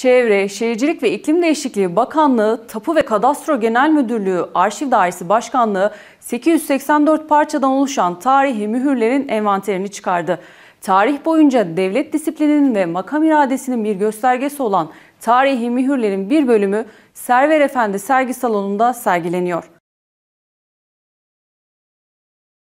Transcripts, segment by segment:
Çevre, Şehircilik ve İklim Değişikliği Bakanlığı, Tapu ve Kadastro Genel Müdürlüğü Arşiv Dairesi Başkanlığı 884 parçadan oluşan tarihi mühürlerin envanterini çıkardı. Tarih boyunca devlet disiplininin ve makam iradesinin bir göstergesi olan tarihi mühürlerin bir bölümü Server Efendi sergi salonunda sergileniyor.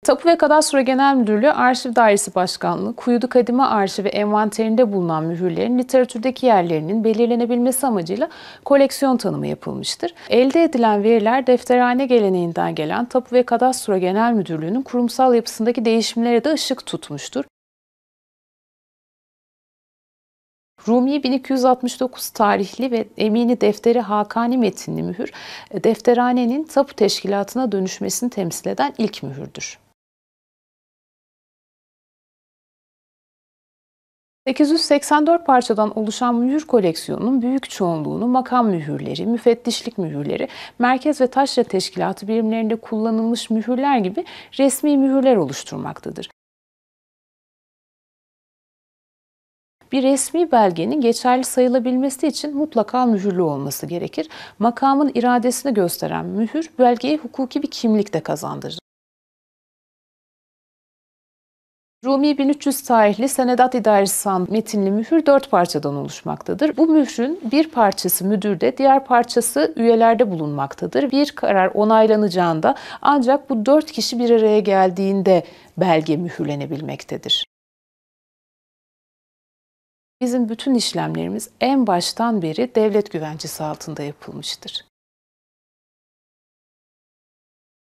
Tapu ve Kadastro Genel Müdürlüğü Arşiv Dairesi Başkanlığı, Kuyudu Kadime Arşivi envanterinde bulunan mühürlerin literatürdeki yerlerinin belirlenebilmesi amacıyla koleksiyon tanımı yapılmıştır. Elde edilen veriler defterhane geleneğinden gelen Tapu ve Kadastro Genel Müdürlüğü'nün kurumsal yapısındaki değişimlere de ışık tutmuştur. Rumi 1269 tarihli ve Emini Defteri Hakani metinli mühür, e, defterhanenin tapu teşkilatına dönüşmesini temsil eden ilk mühürdür. 884 parçadan oluşan mühür koleksiyonunun büyük çoğunluğunu makam mühürleri, müfettişlik mühürleri, merkez ve taşra teşkilatı birimlerinde kullanılmış mühürler gibi resmi mühürler oluşturmaktadır. Bir resmi belgenin geçerli sayılabilmesi için mutlaka mühürlü olması gerekir. Makamın iradesini gösteren mühür belgeyi hukuki bir kimlik de kazandırır. Rumi 1300 tarihli Senedat İdarisihan metinli mühür dört parçadan oluşmaktadır. Bu mührün bir parçası müdürde, diğer parçası üyelerde bulunmaktadır. Bir karar onaylanacağında ancak bu dört kişi bir araya geldiğinde belge mühürlenebilmektedir. Bizim bütün işlemlerimiz en baştan beri devlet güvencesi altında yapılmıştır.